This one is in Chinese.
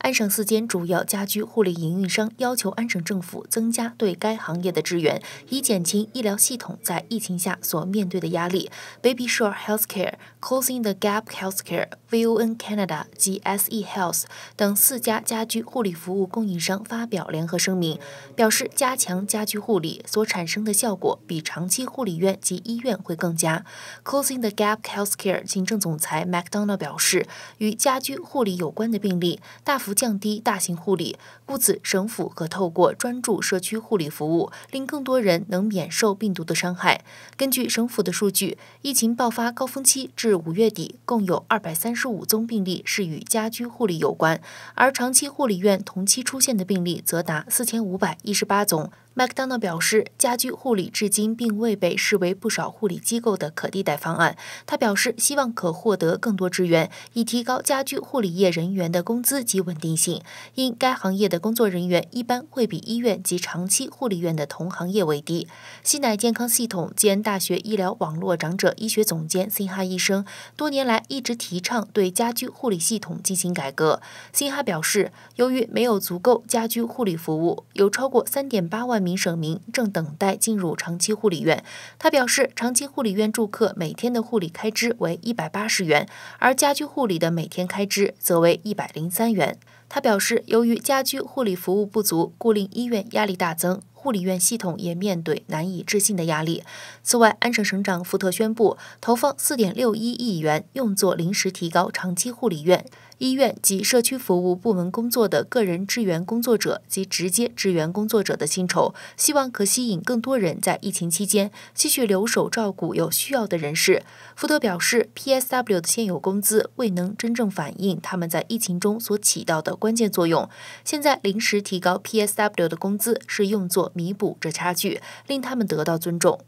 安省四间主要家居护理营运商要求安省政府增加对该行业的支援，以减轻医疗系统在疫情下所面对的压力。Baby s h o r e Health Care、Closing the Gap Health Care、VON Canada 及 SE Health 等四家家居护理服务供应商发表联合声明，表示加强家居护理所产生的效果比长期护理院及医院会更佳。Closing the Gap Health Care 行政总裁 McDonald 表示，与家居护理有关的病例大幅。不降低大型护理，故此，省府可透过专注社区护理服务，令更多人能免受病毒的伤害。根据省府的数据，疫情爆发高峰期至五月底，共有二百三十五宗病例是与家居护理有关，而长期护理院同期出现的病例则达四千五百一十八宗。麦克当娜表示，家居护理至今并未被视为不少护理机构的可替代方案。他表示，希望可获得更多支援，以提高家居护理业人员的工资及稳定性，因该行业的工作人员一般会比医院及长期护理院的同行业为低。西奈健康系统兼大学医疗网络长者医学总监辛哈医生多年来一直提倡对家居护理系统进行改革。辛哈表示，由于没有足够家居护理服务，有超过3.8万。民省民正等待进入长期护理院。他表示，长期护理院住客每天的护理开支为一百八十元，而家居护理的每天开支则为一百零三元。他表示，由于家居护理服务不足，故令医院压力大增，护理院系统也面对难以置信的压力。此外，安省省长福特宣布投放四点六一亿元，用作临时提高长期护理院。医院及社区服务部门工作的个人支援工作者及直接支援工作者的薪酬，希望可吸引更多人在疫情期间继续留守照顾有需要的人士。福德表示，PSW 的现有工资未能真正反映他们在疫情中所起到的关键作用。现在临时提高 PSW 的工资是用作弥补这差距，令他们得到尊重。